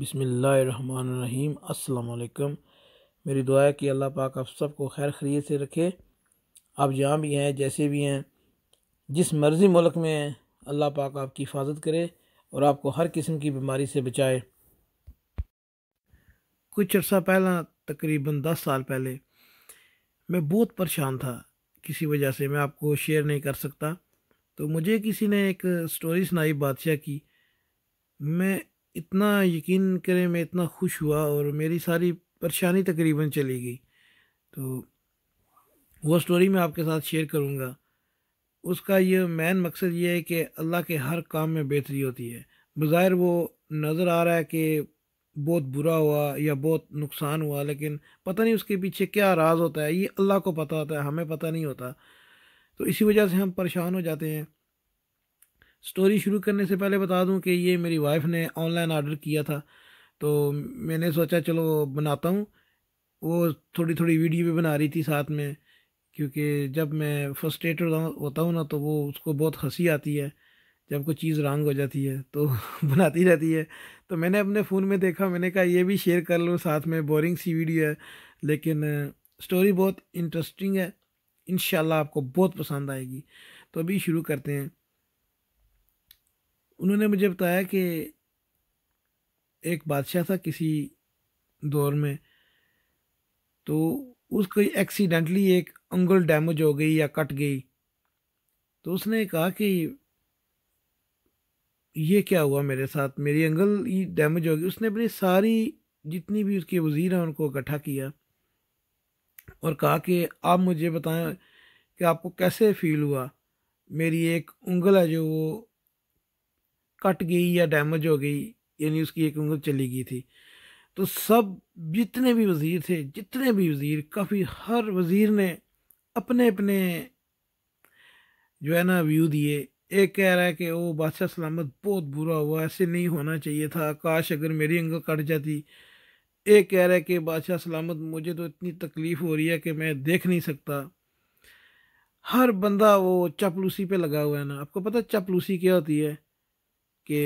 بسم اللہ الرحمن الرحیم السلام علیکم میری دعا ہے کہ اللہ پاک آپ سب کو خیر خرید سے رکھے آپ جہاں بھی ہیں جیسے بھی ہیں جس مرضی ملک میں ہیں اللہ پاک آپ کی حفاظت کرے اور آپ کو ہر قسم کی بیماری سے بچائے کچھ عرصہ پہلا تقریباً دس سال پہلے میں بہت پریشان تھا کسی وجہ سے میں آپ کو شیئر نہیں کر سکتا تو مجھے کسی نے ایک سٹوری سنائی بادشاہ کی میں اتنا یقین کریں میں اتنا خوش ہوا اور میری ساری پریشانی تقریباً چلی گئی تو وہ سٹوری میں آپ کے ساتھ شیئر کروں گا اس کا یہ مین مقصد یہ ہے کہ اللہ کے ہر کام میں بہتری ہوتی ہے بظاہر وہ نظر آ رہا ہے کہ بہت برا ہوا یا بہت نقصان ہوا لیکن پتہ نہیں اس کے پیچھے کیا راز ہوتا ہے یہ اللہ کو پتہ ہوتا ہے ہمیں پتہ نہیں ہوتا تو اسی وجہ سے ہم پریشان ہو جاتے ہیں سٹوری شروع کرنے سے پہلے بتا دوں کہ یہ میری وائف نے آن لائن آرڈر کیا تھا تو میں نے سوچا چلو بناتا ہوں وہ تھوڑی تھوڑی ویڈیو بھی بنا رہی تھی ساتھ میں کیونکہ جب میں فرسٹیٹر ہوتا ہوں نا تو وہ اس کو بہت ہنسی آتی ہے جب کوئی چیز رانگ ہو جاتی ہے تو بناتی رہتی ہے تو میں نے اپنے فون میں دیکھا میں نے کہا یہ بھی شیئر کر لوں ساتھ میں بورنگ سی ویڈیو ہے لیکن سٹوری بہت انٹرسٹنگ ہے انشاءاللہ آپ کو بہت پسند آئے گی تو ابھی شروع کرتے ہیں انہوں نے مجھے بتایا کہ ایک بادشاہ تھا کسی دور میں تو اس کو ایکسیڈنٹلی ایک انگل ڈیمیج ہو گئی یا کٹ گئی تو اس نے کہا کہ یہ کیا ہوا میرے ساتھ میری انگل ہی ڈیمیج ہو گئی اس نے اپنی ساری جتنی بھی اس کے وزیر ہیں ان کو اکٹھا کیا اور کہا کہ آپ مجھے بتائیں کہ آپ کو کیسے فیل ہوا میری ایک انگل ہے جو وہ کٹ گئی یا ڈیمیج ہو گئی یعنی اس کی ایک انگل چلی گئی تھی تو سب جتنے بھی وزیر تھے جتنے بھی وزیر کافی ہر وزیر نے اپنے اپنے جو ہے نا ویو دیے ایک کہہ رہا ہے کہ وہ بادشاہ سلامت بہت برا ہوا ایسے نہیں ہونا چاہیے تھا کاش اگر میری انگل کٹ جاتی ایک کہہ رہا ہے کہ بادشاہ سلامت مجھے تو اتنی تکلیف ہو رہی ہے کہ میں دیکھ نہیں سکتا ہر بندہ وہ چپلوسی پہ لگا ہوا ہے نا آپ کو پتہ چپلوسی کیا ہوتی ہے کہ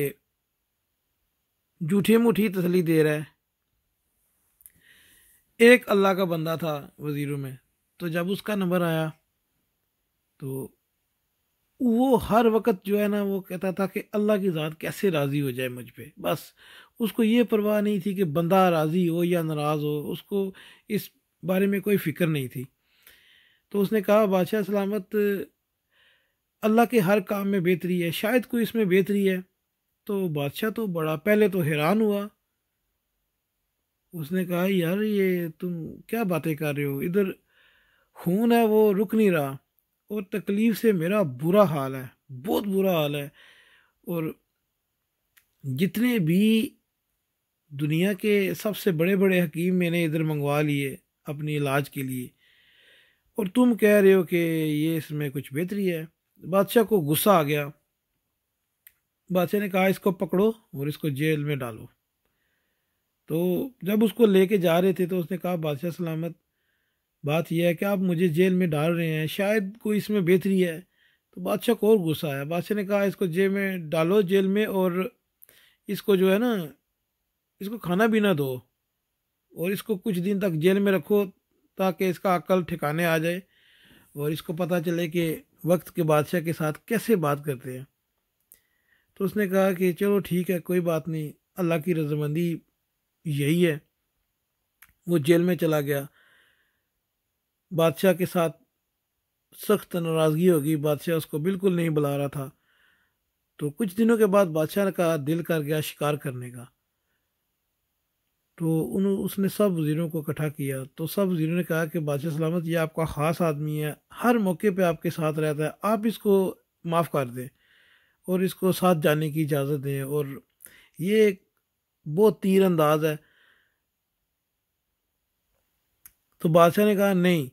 جھوٹھی موٹھی تسلی دے رہا ہے ایک اللہ کا بندہ تھا وزیروں میں تو جب اس کا نمبر آیا تو وہ ہر وقت جو ہے نا وہ کہتا تھا کہ اللہ کی ذات کیسے راضی ہو جائے مجھ پہ بس اس کو یہ پرواہ نہیں تھی کہ بندہ راضی ہو یا ناراض ہو اس کو اس بارے میں کوئی فکر نہیں تھی تو اس نے کہا بادشاہ سلامت اللہ کے ہر کام میں بہتری ہے شاید کوئی اس میں بہتری ہے تو بادشاہ تو بڑا پہلے تو حیران ہوا اس نے کہا یار یہ تم کیا باتیں کر رہے ہو ادھر خون ہے وہ رک نہیں رہا اور تکلیف سے میرا برا حال ہے بہت برا حال ہے اور جتنے بھی دنیا کے سب سے بڑے بڑے حکیم میں نے ادھر منگوا لیے اپنے علاج کے لیے اور تم کہہ رہے ہو کہ یہ اس میں کچھ بہتری ہے بادشاہ کو غصہ آ گیا بادشاہ نے کہا اس کو پکڑو اور اس کو جیل میں ڈالو تو جب اس کو لے کے جا رہے تھے تو اس نے کہا بادشاہ سلامت بات یہ ہے کہ آپ مجھے جیل میں ڈال رہے ہیں شاید کوئی اس میں بہتری ہے تو بادشاہ کو اور غصہ ہے بادشاہ نے کہا اس کو جیل میں ڈالو جیل میں اور اس کو جو ہے نا اس کو کھانا بھی نہ دو اور اس کو کچھ دن تک جیل میں رکھو تاکہ اس کا عقل ٹھکانے آ جائے اور اس کو پتہ چلے کہ وقت کے بادشاہ کے ساتھ کیسے بات کرتے ہیں تو اس نے کہا کہ چلو ٹھیک ہے کوئی بات نہیں اللہ کی رضامندی یہی ہے وہ جیل میں چلا گیا بادشاہ کے ساتھ سخت ناراضگی ہوگی بادشاہ اس کو بالکل نہیں بلا رہا تھا تو کچھ دنوں کے بعد بادشاہ کا دل کر گیا شکار کرنے کا تو انہوں اس نے سب وزیروں کو اکٹھا کیا تو سب وزیروں نے کہا کہ بادشاہ سلامت یہ آپ کا خاص آدمی ہے ہر موقع پہ آپ کے ساتھ رہتا ہے آپ اس کو معاف کر دیں اور اس کو ساتھ جانے کی اجازت دیں اور یہ ایک بہت تیر انداز ہے تو بادشاہ نے کہا نہیں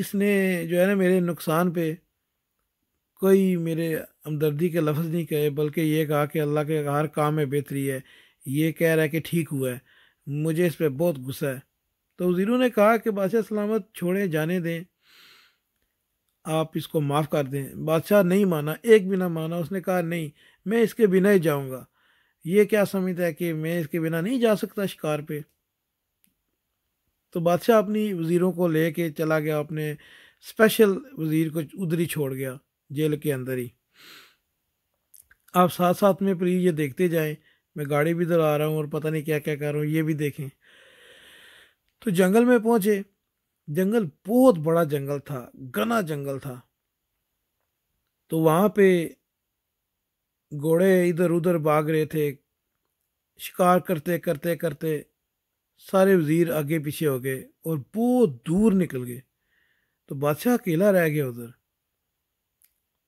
اس نے جو ہے نا میرے نقصان پہ کوئی میرے ہمدردی کے لفظ نہیں کہے بلکہ یہ کہا کہ اللہ کے ہر کام میں بہتری ہے یہ کہہ رہا ہے کہ ٹھیک ہوا ہے مجھے اس پہ بہت غصہ ہے تو وزیروں نے کہا کہ بادشاہ سلامت چھوڑیں جانے دیں آپ اس کو معاف کر دیں بادشاہ نہیں مانا ایک بنا مانا اس نے کہا نہیں میں اس کے بنا ہی جاؤں گا یہ کیا سمجھتا ہے کہ میں اس کے بنا نہیں جا سکتا شکار پہ تو بادشاہ اپنی وزیروں کو لے کے چلا گیا اپنے اسپیشل وزیر کو ادھر ہی چھوڑ گیا جیل کے اندر ہی آپ ساتھ ساتھ میں پلیز یہ دیکھتے جائیں میں گاڑی بھی ادھر آ رہا ہوں اور پتہ نہیں کیا کیا کر رہا ہوں یہ بھی دیکھیں تو جنگل میں پہنچے جنگل بہت بڑا جنگل تھا گنا جنگل تھا تو وہاں پہ گھوڑے ادھر ادھر بھاگ رہے تھے شکار کرتے کرتے کرتے سارے وزیر آگے پیچھے ہو گئے اور بہت دور نکل گئے تو بادشاہ اکیلا رہ گیا ادھر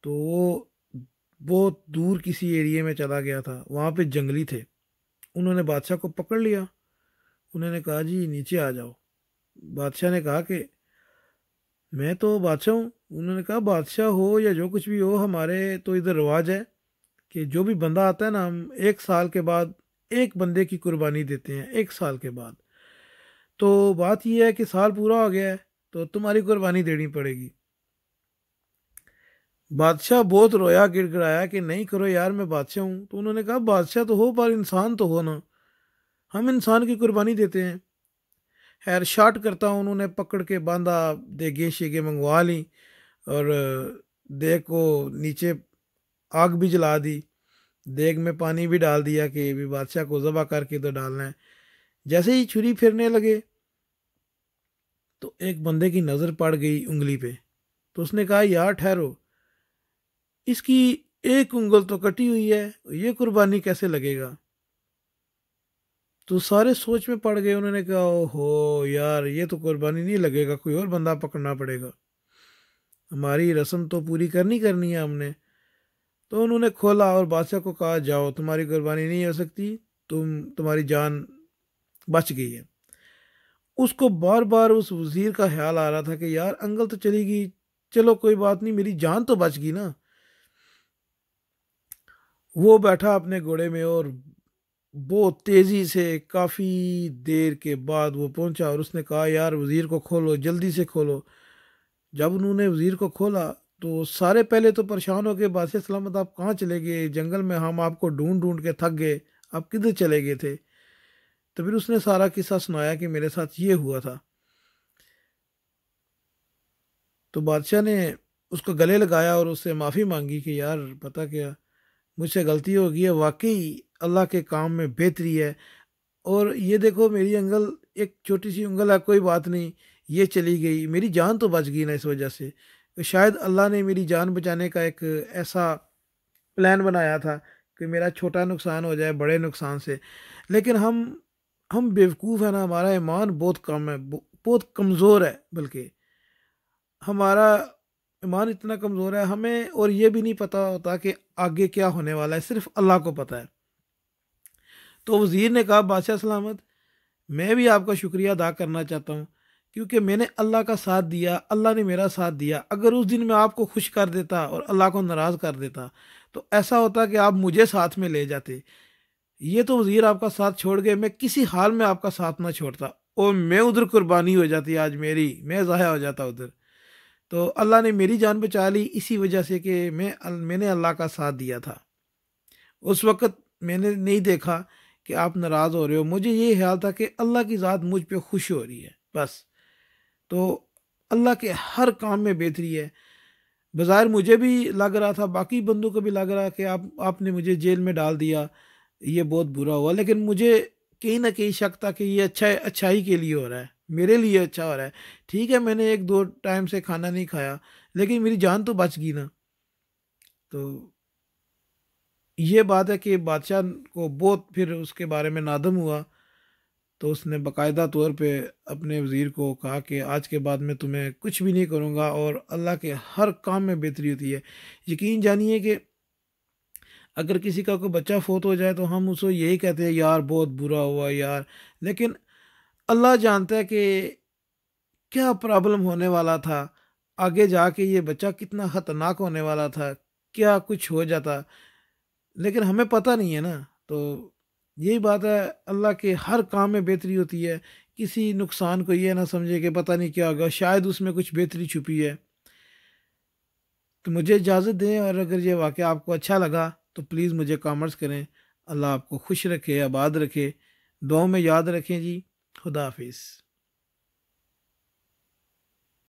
تو وہ بہت دور کسی ایریے میں چلا گیا تھا وہاں پہ جنگلی تھے انہوں نے بادشاہ کو پکڑ لیا انہوں نے کہا جی نیچے آ جاؤ بادشاہ نے کہا کہ میں تو بادشاہ ہوں انہوں نے کہا بادشاہ ہو یا جو کچھ بھی ہو ہمارے تو ادھر رواج ہے کہ جو بھی بندہ آتا ہے نا ہم ایک سال کے بعد ایک بندے کی قربانی دیتے ہیں ایک سال کے بعد تو بات یہ ہے کہ سال پورا ہو گیا ہے تو تمہاری قربانی دینی پڑے گی بادشاہ بہت رویا گڑ گڑایا کہ نہیں کرو یار میں بادشاہ ہوں تو انہوں نے کہا بادشاہ تو ہو پر انسان تو ہو نا ہم انسان کی قربانی دیتے ہیں خیر شاٹ کرتا ہوں انہوں نے پکڑ کے باندھا دیگیں شیگیں منگوا لیں اور دیگ کو نیچے آگ بھی جلا دی دیگ میں پانی بھی ڈال دیا کہ بھی بادشاہ کو ذبح کر کے تو ڈالنا ہے جیسے ہی چھری پھرنے لگے تو ایک بندے کی نظر پڑ گئی انگلی پہ تو اس نے کہا یار ٹھہرو اس کی ایک انگل تو کٹی ہوئی ہے یہ قربانی کیسے لگے گا تو سارے سوچ میں پڑ گئے انہوں نے کہا او ہو یار یہ تو قربانی نہیں لگے گا کوئی اور بندہ پکڑنا پڑے گا ہماری رسم تو پوری کرنی کرنی ہے ہم نے تو انہوں نے کھولا اور بادشاہ کو کہا جاؤ تمہاری قربانی نہیں ہو سکتی تم تمہاری جان بچ گئی ہے اس کو بار بار اس وزیر کا خیال آ رہا تھا کہ یار انگل تو چلی گئی چلو کوئی بات نہیں میری جان تو بچ گئی نا وہ بیٹھا اپنے گھوڑے میں اور بہت تیزی سے کافی دیر کے بعد وہ پہنچا اور اس نے کہا یار وزیر کو کھولو جلدی سے کھولو جب انہوں نے وزیر کو کھولا تو سارے پہلے تو پریشان ہو کے باسی سلامت آپ کہاں چلے گئے جنگل میں ہم آپ کو ڈھونڈ ڈھونڈ کے تھک گئے آپ کدھر چلے گئے تھے تو پھر اس نے سارا قصہ سنایا کہ میرے ساتھ یہ ہوا تھا تو بادشاہ نے اس کو گلے لگایا اور اس سے معافی مانگی کہ یار پتہ کیا مجھ سے غلطی ہو گئی ہے واقعی اللہ کے کام میں بہتری ہے اور یہ دیکھو میری انگل ایک چھوٹی سی انگل ہے کوئی بات نہیں یہ چلی گئی میری جان تو بچ گئی نا اس وجہ سے شاید اللہ نے میری جان بچانے کا ایک ایسا پلان بنایا تھا کہ میرا چھوٹا نقصان ہو جائے بڑے نقصان سے لیکن ہم ہم بیوقوف ہیں نا ہمارا ایمان بہت کم ہے بہت کمزور ہے بلکہ ہمارا ایمان اتنا کمزور ہے ہمیں اور یہ بھی نہیں پتہ ہوتا کہ آگے کیا ہونے والا ہے صرف اللہ کو پتہ ہے تو وزیر نے کہا بادشاہ سلامت میں بھی آپ کا شکریہ ادا کرنا چاہتا ہوں کیونکہ میں نے اللہ کا ساتھ دیا اللہ نے میرا ساتھ دیا اگر اس دن میں آپ کو خوش کر دیتا اور اللہ کو ناراض کر دیتا تو ایسا ہوتا کہ آپ مجھے ساتھ میں لے جاتے یہ تو وزیر آپ کا ساتھ چھوڑ گئے میں کسی حال میں آپ کا ساتھ نہ چھوڑتا اور میں ادھر قربانی ہو جاتی آج میری میں ضائع ہو جاتا ادھر تو اللہ نے میری جان بچا لی اسی وجہ سے کہ میں میں نے اللہ کا ساتھ دیا تھا اس وقت میں نے نہیں دیکھا کہ آپ ناراض ہو رہے ہو مجھے یہ خیال تھا کہ اللہ کی ذات مجھ پہ خوش ہو رہی ہے بس تو اللہ کے ہر کام میں بہتری ہے بظاہر مجھے بھی لگ رہا تھا باقی بندوں کو بھی لگ رہا کہ آپ آپ نے مجھے جیل میں ڈال دیا یہ بہت برا ہوا لیکن مجھے کہیں نہ کہیں شک تھا کہ یہ اچھا اچھائی کے لیے ہو رہا ہے میرے لیے اچھا ہو رہا ہے ٹھیک ہے میں نے ایک دو ٹائم سے کھانا نہیں کھایا لیکن میری جان تو بچ گئی نا تو یہ بات ہے کہ بادشاہ کو بہت پھر اس کے بارے میں نادم ہوا تو اس نے باقاعدہ طور پہ اپنے وزیر کو کہا کہ آج کے بعد میں تمہیں کچھ بھی نہیں کروں گا اور اللہ کے ہر کام میں بہتری ہوتی ہے یقین جانیے کہ اگر کسی کا کوئی بچہ فوت ہو جائے تو ہم اسے یہی کہتے ہیں یار بہت برا ہوا یار لیکن اللہ جانتا ہے کہ کیا پرابلم ہونے والا تھا آگے جا کے یہ بچہ کتنا خطرناک ہونے والا تھا کیا کچھ ہو جاتا لیکن ہمیں پتہ نہیں ہے نا تو یہی بات ہے اللہ کے ہر کام میں بہتری ہوتی ہے کسی نقصان کو یہ نہ سمجھے کہ پتہ نہیں کیا ہوگا شاید اس میں کچھ بہتری چھپی ہے تو مجھے اجازت دیں اور اگر یہ واقعہ آپ کو اچھا لگا تو پلیز مجھے کامرس کریں اللہ آپ کو خوش رکھے آباد رکھے دعاؤں میں یاد رکھیں جی خدا حافظ